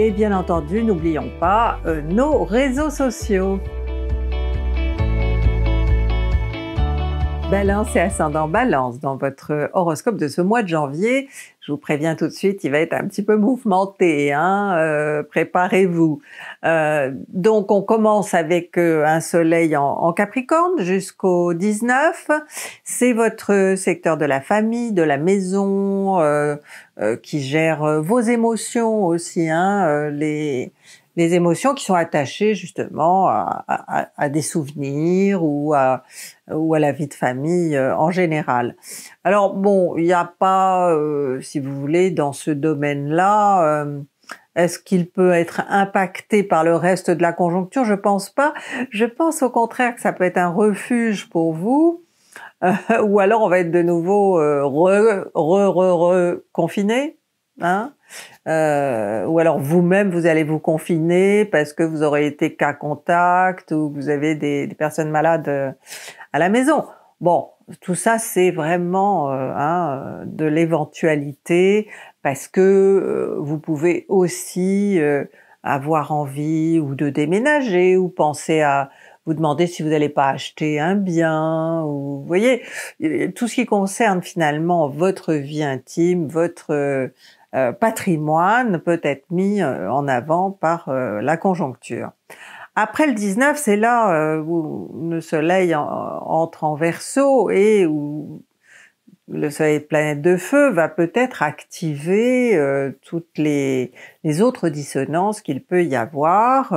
Et bien entendu, n'oublions pas euh, nos réseaux sociaux. Balance et ascendant balance dans votre horoscope de ce mois de janvier. Je vous préviens tout de suite, il va être un petit peu mouvementé, hein euh, préparez-vous. Euh, donc on commence avec euh, un soleil en, Capricorne jusqu'au 19. C'est votre secteur de la famille, de la maison, qui gère vos émotions aussi, hein, les, des émotions qui sont attachées justement à, des souvenirs ou à, ou à la vie de famille euh, en général. Alors bon, il n'y a pas, euh, si vous voulez, dans ce domaine-là, euh, est-ce qu'il peut être impacté par le reste de la conjoncture Je pense pas. Je pense au contraire que ça peut être un refuge pour vous. ou alors on va être de nouveau re, confiné Hein euh, ou alors vous-même, vous allez vous confiner parce que vous aurez été cas contact ou que vous avez des, personnes malades euh, à la maison. Bon, tout ça, c'est vraiment euh, hein, de l'éventualité parce que euh, vous pouvez aussi avoir envie ou de déménager ou penser à vous demander si vous n'allez pas acheter un bien ou vous voyez tout ce qui concerne finalement votre vie intime, votre euh, patrimoine peut être mis euh, en avant par euh, la conjoncture. Après le 19, c'est là où le Soleil entre en verso et où le Soleil planète de feu va peut-être activer toutes les, autres dissonances qu'il peut y avoir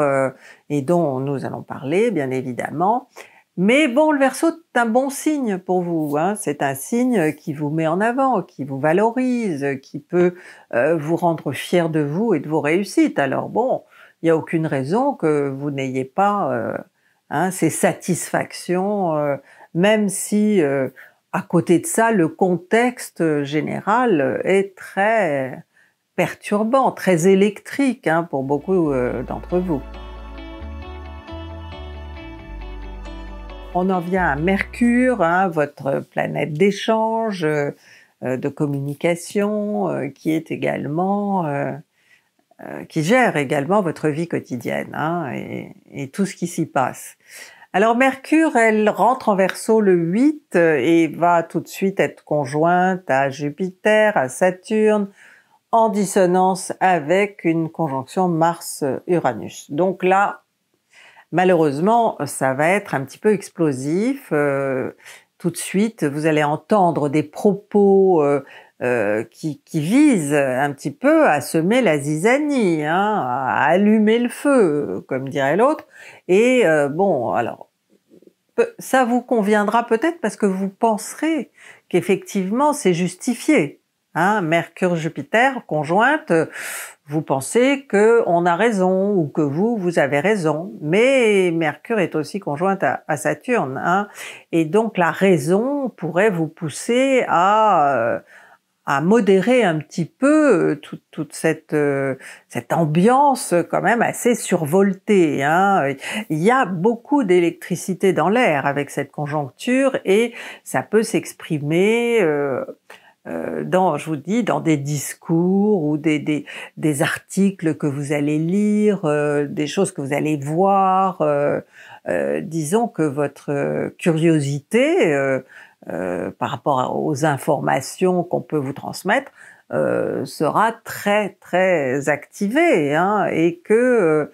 et dont nous allons parler bien évidemment. Mais bon, le verso est un bon signe pour vous. Hein. C'est un signe qui vous met en avant, qui vous valorise, qui peut euh, vous rendre fier de vous et de vos réussites. Alors bon, il n'y a aucune raison que vous n'ayez pas euh, hein, ces satisfactions, euh, même si à côté de ça, le contexte général est très perturbant, très électrique hein, pour beaucoup d'entre vous. On en vient à Mercure, hein, votre planète d'échange, euh, euh, de communication, euh, qui est également, qui gère également votre vie quotidienne hein, et, tout ce qui s'y passe. Alors Mercure, elle rentre en verso le 8 et va tout de suite être conjointe à Jupiter, à Saturne, en dissonance avec une conjonction Mars-Uranus. Donc là, Malheureusement, ça va être un petit peu explosif. Euh, tout de suite, vous allez entendre des propos euh, euh, qui, visent un petit peu à semer la zizanie, hein, à allumer le feu, comme dirait l'autre. Et bon, alors, ça vous conviendra peut-être parce que vous penserez qu'effectivement c'est justifié. Hein, Mercure-Jupiter conjointe, vous pensez que on a raison ou que vous vous avez raison, mais Mercure est aussi conjointe à, Saturne, hein. et donc la raison pourrait vous pousser à euh, à modérer un petit peu euh, toute, cette euh, cette ambiance quand même assez survoltée. Hein. Il y a beaucoup d'électricité dans l'air avec cette conjoncture et ça peut s'exprimer. Euh, dans, je vous dis, dans des discours ou des, articles que vous allez lire, euh, des choses que vous allez voir. Euh, disons que votre curiosité par rapport aux informations qu'on peut vous transmettre sera très très activée hein, et que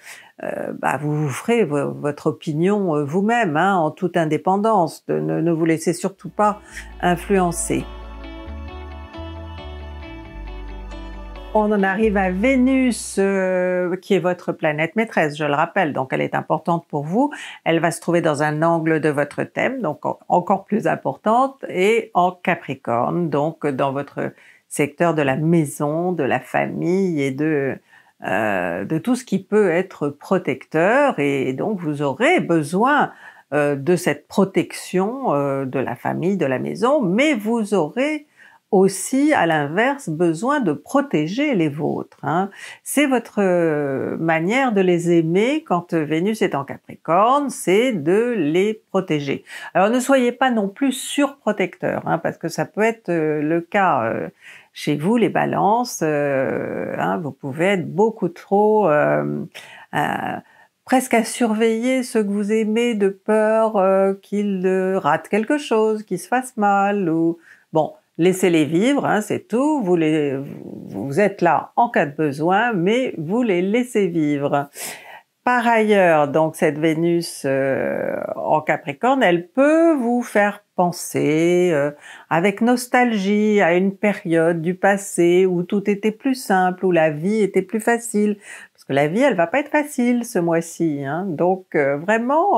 bah, vous, vous ferez votre opinion vous-même hein, en toute indépendance. ne vous laissez surtout pas influencer. On en arrive à Vénus, euh, qui est votre planète maîtresse, je le rappelle, donc elle est importante pour vous. Elle va se trouver dans un angle de votre thème, donc encore plus importante, et en Capricorne, donc dans votre secteur de la maison, de la famille et de, euh, de tout ce qui peut être protecteur. Et donc vous aurez besoin euh, de cette protection de la famille, de la maison, mais vous aurez aussi, à l'inverse, besoin de protéger les vôtres. Hein. C'est votre euh, manière de les aimer quand euh, Vénus est en Capricorne, c'est de les protéger. Alors ne soyez pas non plus surprotecteur, hein, parce que ça peut être euh, le cas. chez vous, les balances, hein, vous pouvez être beaucoup trop presque à surveiller ce que vous aimez de peur qu'ils rate quelque chose, qu'ils se fasse mal ou bon. Laissez-les vivre, hein, c'est tout. Vous, les, vous êtes là en cas de besoin, mais vous les laissez vivre. Par ailleurs, donc cette Vénus euh, en Capricorne, elle peut vous faire penser euh, avec nostalgie à une période du passé où tout était plus simple, où la vie était plus facile. Parce que la vie, elle va pas être facile ce mois-ci. Hein. Donc euh, vraiment,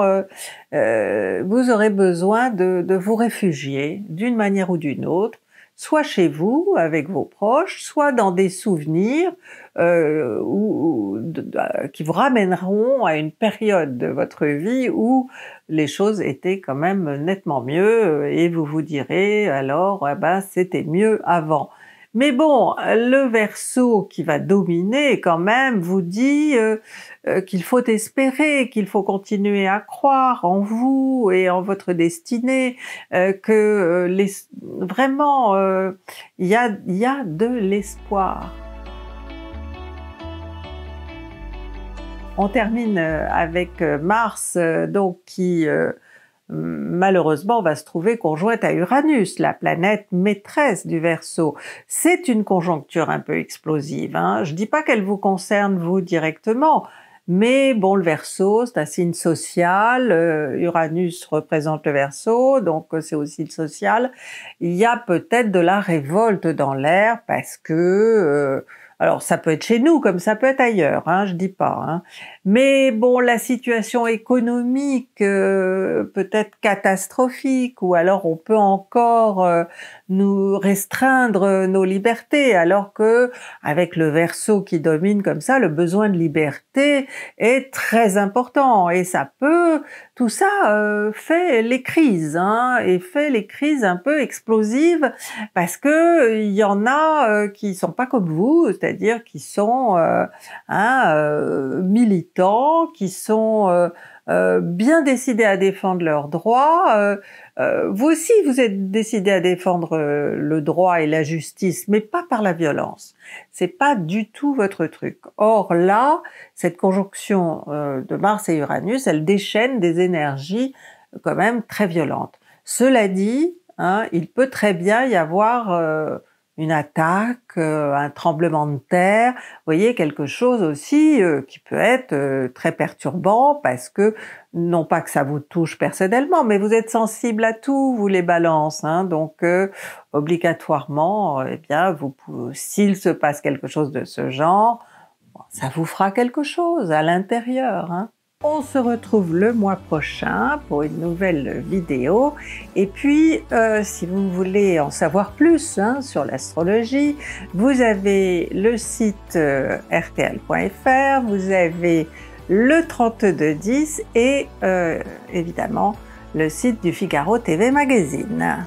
vous aurez besoin de vous réfugier d'une manière ou d'une autre soit chez vous avec vos proches, soit dans des souvenirs euh, ou, euh, qui vous ramèneront à une période de votre vie où les choses étaient quand même nettement mieux et vous vous direz alors ah ben, c'était mieux avant. Mais bon, le verso qui va dominer quand même vous dit euh, euh, qu'il faut espérer, qu'il faut continuer à croire en vous et en votre destinée, euh, que vraiment il y a de l'espoir. On termine avec Mars, donc qui malheureusement, on va se trouver conjointe à Uranus, la planète maîtresse du Verseau. C'est une conjoncture un peu explosive. Hein. je ne dis pas qu'elle vous concerne vous directement, mais bon, le Verseau, c'est un signe social. Euh, Uranus représente le Verseau, donc euh, c'est aussi le social. Il y a peut-être de la révolte dans l'air parce que euh, alors ça peut être chez nous comme ça peut être ailleurs, hein, je dis pas. Hein. Mais bon, la situation économique euh, peut être catastrophique ou alors on peut encore euh, nous restreindre nos libertés, alors que avec le verso qui domine comme ça, le besoin de liberté est très important et ça peut, tout ça euh, fait les crises hein, et fait les crises un peu explosives parce que il y en a euh, qui sont pas comme vous, c'est-à-dire qui sont euh, hein, militants, qui sont euh, bien décidés à défendre leurs droits. Euh, euh, vous aussi, vous êtes décidés à défendre le droit et la justice, mais pas par la violence. C'est pas du tout votre truc. Or là, cette conjonction de Mars et Uranus, elle déchaîne des énergies quand même très violentes. Cela dit, hein, il peut très bien y avoir une attaque, euh, un tremblement de terre, vous voyez quelque chose aussi euh, qui peut être euh, très perturbant parce que non pas que ça vous touche personnellement, mais vous êtes sensible à tout, vous les balances, hein. donc obligatoirement, eh bien, s'il se passe quelque chose de ce genre, ça vous fera quelque chose à l'intérieur. Hein. On se retrouve le mois prochain pour une nouvelle vidéo. Et puis, euh, si vous voulez en savoir plus hein, sur l'astrologie, vous avez le site rtl.fr, euh, vous avez le 3210 et euh, évidemment le site du Figaro TV Magazine.